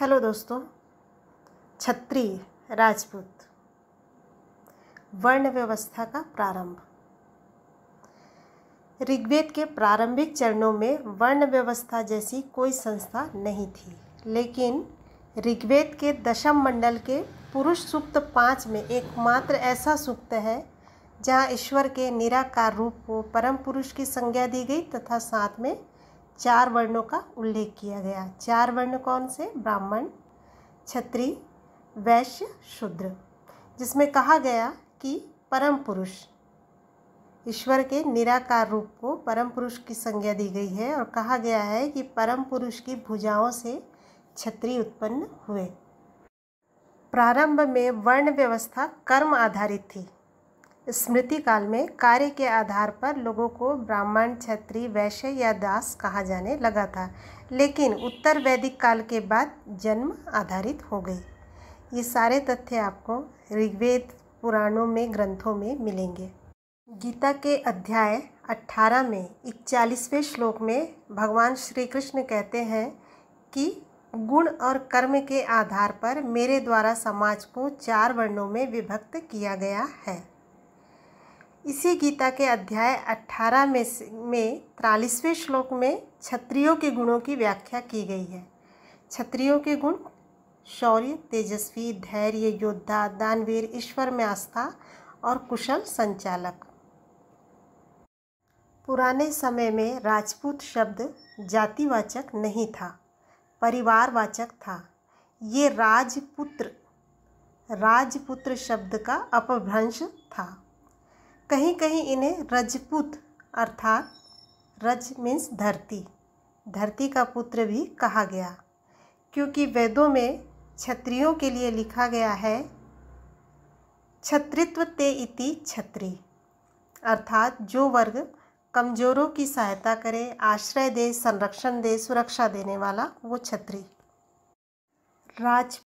hello दोस्तों क्षत्रिय राजपूत वर्ण व्यवस्था का प्रारंभ ऋग्वेद के प्रारंभिक चरणों में वर्ण व्यवस्था जैसी कोई संस्था नहीं थी लेकिन ऋग्वेद के दशम मंडल के पुरुष सूक्त पाँच में एकमात्र ऐसा सूक्त है जहाँ ईश्वर के निराकार रूप को परम पुरुष की संज्ञा दी गई तथा साथ में चार वर्णों का उल्लेख किया गया चार वर्ण कौन से ब्राह्मण क्षत्रिय वैश्य शूद्र जिसमें कहा गया कि परम पुरुष ईश्वर के निराकार रूप को परम पुरुष की संज्ञा दी गई है और कहा गया है कि परम पुरुष की भुजाओं से क्षत्रिय उत्पन्न हुए प्रारंभ में वर्ण व्यवस्था कर्म आधारित थी स्मृति काल में कार्य के आधार पर लोगों को ब्राह्मण क्षत्रिय वैश्य या दास कहा जाने लगा था लेकिन उत्तर वैदिक काल के बाद जन्म आधारित हो गई ये सारे तथ्य आपको ऋग्वेद पुराणों में ग्रंथों में मिलेंगे गीता के अध्याय 18 में इकचालीसवें श्लोक में भगवान श्री कृष्ण कहते हैं कि गुण और कर्म के आधार पर मेरे द्वारा समाज को चार वर्णों में विभक्त किया गया है इसी गीता के अध्याय 18 में में तिरालीसवें श्लोक में क्षत्रियों के गुणों की व्याख्या की गई है क्षत्रियों के गुण शौर्य तेजस्वी धैर्य योद्धा दानवीर ईश्वर में आस्था और कुशल संचालक पुराने समय में राजपूत शब्द जातिवाचक नहीं था परिवारवाचक था ये राजपुत्र राजपुत्र शब्द का अपभ्रंश था कहीं कहीं इन्हें रजपूत अर्थात रज मीन्स धरती धरती का पुत्र भी कहा गया क्योंकि वेदों में क्षत्रियों के लिए लिखा गया है क्षत्रित्व ते इति क्षत्रि अर्थात जो वर्ग कमज़ोरों की सहायता करे आश्रय दे संरक्षण दे सुरक्षा देने वाला वो छत्री राज